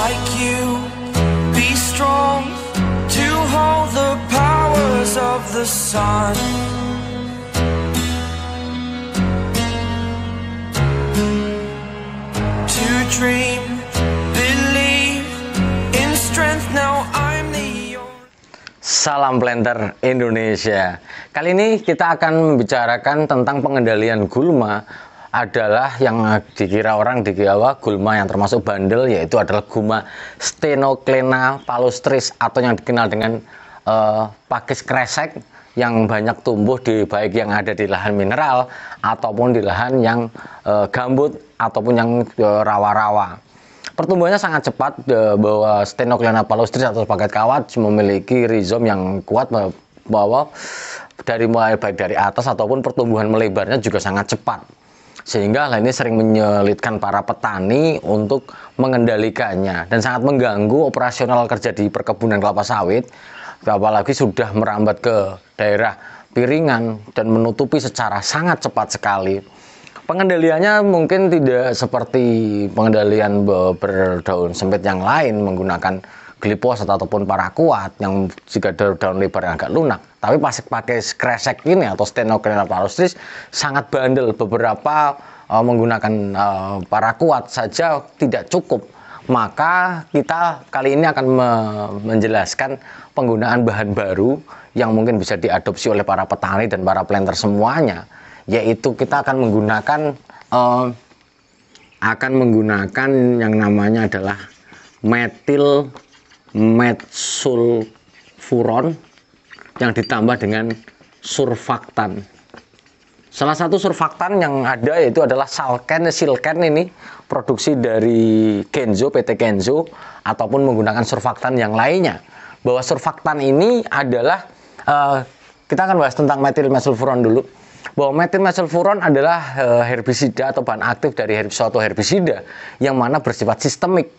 like you. Be strong to hold the powers of the sun. To dream, believe in strength. Now I'm the Salam blender Indonesia. Kali ini kita akan membicarakan tentang pengendalian gulma adalah yang dikira orang di Jawa gulma yang termasuk bandel yaitu adalah gulma Stenoclena palustris atau yang dikenal dengan uh, pakis kresek yang banyak tumbuh di baik yang ada di lahan mineral ataupun di lahan yang uh, gambut ataupun yang rawa eh, rawa-rawa. Pertumbuhannya sangat cepat uh, bahwa Stenoclena palustris atau paket kawat memiliki rizom yang kuat bahwa dari mulai baik dari atas ataupun pertumbuhan melebarnya juga sangat cepat sehingga hal ini sering menyulitkan para petani untuk mengendalikannya dan sangat mengganggu operasional kerja di perkebunan kelapa sawit apalagi sudah merambat ke daerah piringan dan menutupi secara sangat cepat sekali pengendaliannya mungkin tidak seperti pengendalian berdaun sempit yang lain menggunakan gliposat ataupun para kuat yang jika daun lebar yang agak lunak tapi pas pakai kresek ini atau stenokeratolistris sangat bandel beberapa uh, menggunakan uh, e, para kuat saja tidak cukup maka kita kali ini akan me menjelaskan penggunaan bahan baru yang mungkin bisa diadopsi oleh para petani dan para planter semuanya yaitu kita akan menggunakan uh, akan menggunakan yang namanya adalah metil metsulfuron yang ditambah dengan surfaktan. Salah satu surfaktan yang ada yaitu adalah salken, silken ini produksi dari Kenzo, PT Kenzo ataupun menggunakan surfaktan yang lainnya. Bahwa surfaktan ini adalah uh, kita akan bahas tentang metil metsulfuron dulu. Bahwa metil metsulfuron adalah uh, herbisida atau bahan aktif dari herb, suatu herbisida yang mana bersifat sistemik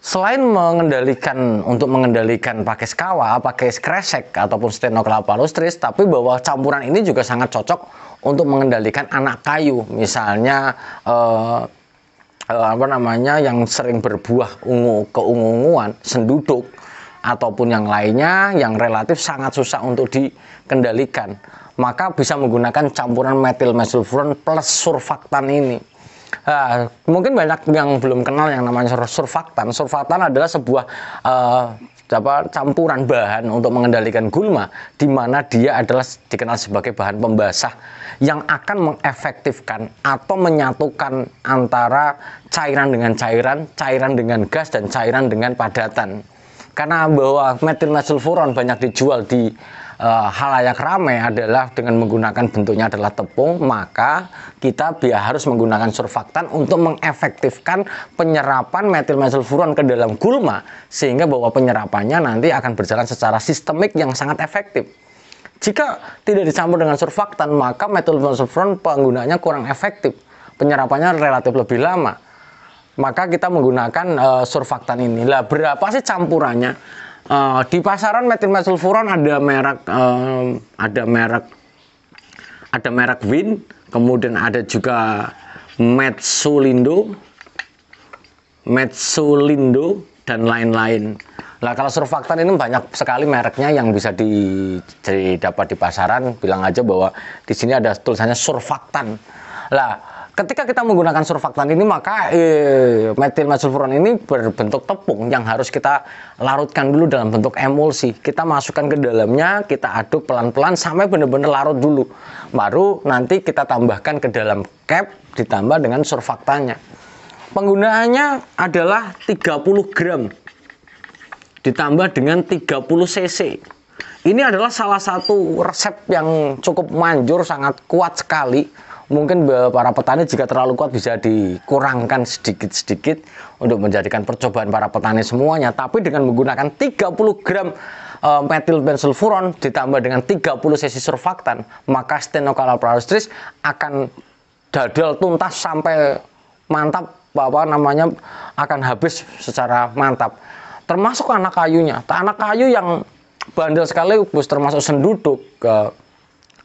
selain mengendalikan untuk mengendalikan pakai skawa, pakai kresek ataupun stenokelapa lustris, tapi bahwa campuran ini juga sangat cocok untuk mengendalikan anak kayu, misalnya eh, eh, apa namanya yang sering berbuah ungu keungu-unguan, senduduk ataupun yang lainnya yang relatif sangat susah untuk dikendalikan, maka bisa menggunakan campuran metil mesulfuron plus surfaktan ini. Uh, mungkin banyak yang belum kenal yang namanya surfaktan. Surfaktan adalah sebuah uh, apa campuran bahan untuk mengendalikan gulma di mana dia adalah dikenal sebagai bahan pembasah yang akan mengefektifkan atau menyatukan antara cairan dengan cairan, cairan dengan gas dan cairan dengan padatan. Karena bahwa metil mesulfuron banyak dijual di uh, eh, halayak ramai adalah dengan menggunakan bentuknya adalah tepung, maka kita biar harus menggunakan surfaktan untuk mengefektifkan penyerapan metil metilmetilfuron ke dalam gulma sehingga bahwa penyerapannya nanti akan berjalan secara sistemik yang sangat efektif. Jika tidak dicampur dengan surfaktan, maka metil metilmetilfuron penggunanya kurang efektif. Penyerapannya relatif lebih lama. Maka kita menggunakan uh, surfaktan inilah. Berapa sih campurannya? uh, di pasaran metil mesulfuron ada merek um, ada merek ada merek Win, kemudian ada juga Metsulindo, Metsulindo dan lain-lain. Nah, kalau surfaktan ini banyak sekali mereknya yang bisa di, dapat di pasaran. Bilang aja bahwa di sini ada tulisannya surfaktan. Lah, ketika kita menggunakan surfaktan ini maka eh, metil mesulfuron ini berbentuk tepung yang harus kita larutkan dulu dalam bentuk emulsi. Kita masukkan ke dalamnya, kita aduk pelan-pelan sampai benar-benar larut dulu. Baru nanti kita tambahkan ke dalam cap ditambah dengan surfaktannya. Penggunaannya adalah 30 gram ditambah dengan 30 cc. Ini adalah salah satu resep yang cukup manjur, sangat kuat sekali mungkin para petani jika terlalu kuat bisa dikurangkan sedikit-sedikit untuk menjadikan percobaan para petani semuanya. Tapi dengan menggunakan 30 gram e, metil bensulfuron ditambah dengan 30 cc surfaktan, maka stenokalprolistris akan dadal tuntas sampai mantap bahwa namanya akan habis secara mantap. Termasuk anak kayunya. Anak kayu yang bandel sekali termasuk senduduk ke eh,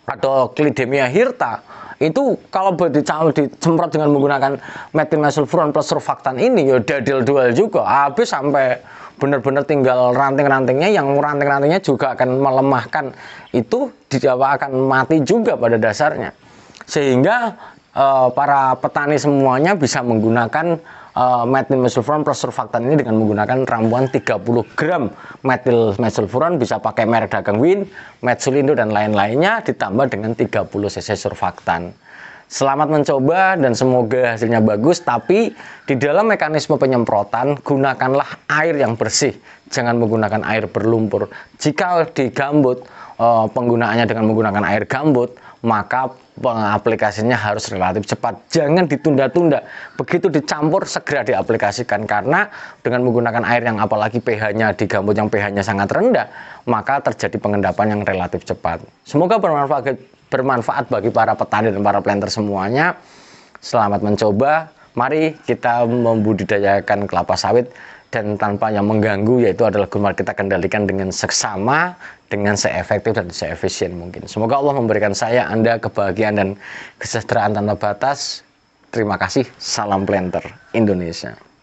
atau klidemia hirta itu kalau dicampur dicemprot dengan menggunakan metil sulfuron plus surfaktan ini ya dadil dual juga habis sampai benar-benar tinggal ranting-rantingnya yang ranting-rantingnya juga akan melemahkan itu Jawa akan mati juga pada dasarnya sehingga eh, para petani semuanya bisa menggunakan uh, metil mesulfuran plus surfaktan ini dengan menggunakan ramuan 30 gram metil mesulfuran bisa pakai merek dagang Win, Metsulindo dan lain-lainnya ditambah dengan 30 cc surfaktan. Selamat mencoba dan semoga hasilnya bagus tapi di dalam mekanisme penyemprotan gunakanlah air yang bersih, jangan menggunakan air berlumpur. Jika di gambut eh, penggunaannya dengan menggunakan air gambut, maka pengaplikasinya harus relatif cepat. Jangan ditunda-tunda. Begitu dicampur segera diaplikasikan karena dengan menggunakan air yang apalagi pH-nya di gambut yang pH-nya sangat rendah, maka terjadi pengendapan yang relatif cepat. Semoga bermanfaat bermanfaat bagi para petani dan para planter semuanya. Selamat mencoba. Mari kita membudidayakan kelapa sawit dan tanpa yang mengganggu yaitu adalah gulma kita kendalikan dengan seksama dengan seefektif dan seefisien mungkin semoga Allah memberikan saya Anda kebahagiaan dan kesejahteraan tanpa batas terima kasih salam planter Indonesia